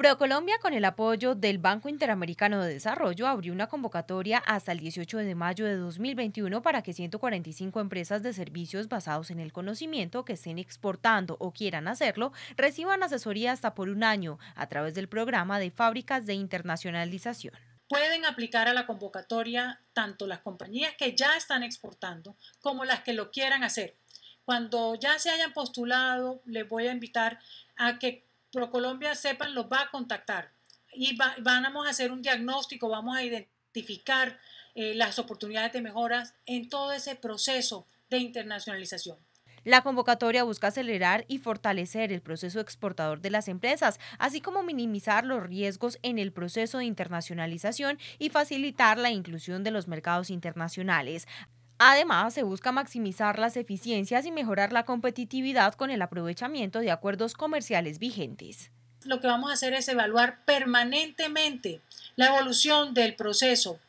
ProColombia, con el apoyo del Banco Interamericano de Desarrollo, abrió una convocatoria hasta el 18 de mayo de 2021 para que 145 empresas de servicios basados en el conocimiento que estén exportando o quieran hacerlo reciban asesoría hasta por un año a través del programa de fábricas de internacionalización. Pueden aplicar a la convocatoria tanto las compañías que ya están exportando como las que lo quieran hacer. Cuando ya se hayan postulado, les voy a invitar a que ProColombia sepan, los va a contactar y vamos a hacer un diagnóstico, vamos a identificar eh, las oportunidades de mejoras en todo ese proceso de internacionalización. La convocatoria busca acelerar y fortalecer el proceso exportador de las empresas, así como minimizar los riesgos en el proceso de internacionalización y facilitar la inclusión de los mercados internacionales. Además, se busca maximizar las eficiencias y mejorar la competitividad con el aprovechamiento de acuerdos comerciales vigentes. Lo que vamos a hacer es evaluar permanentemente la evolución del proceso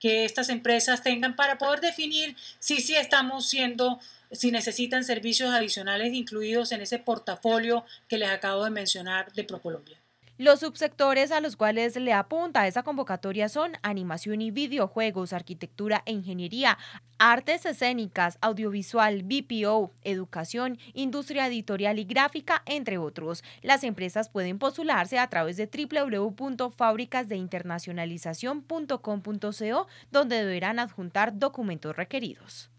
que estas empresas tengan para poder definir si estamos siendo si necesitan servicios adicionales incluidos en ese portafolio que les acabo de mencionar de ProColombia. Los subsectores a los cuales le apunta esa convocatoria son animación y videojuegos, arquitectura e ingeniería, artes escénicas, audiovisual, BPO, educación, industria editorial y gráfica, entre otros. Las empresas pueden postularse a través de www.fabricasdeinternacionalización.com.co, donde deberán adjuntar documentos requeridos.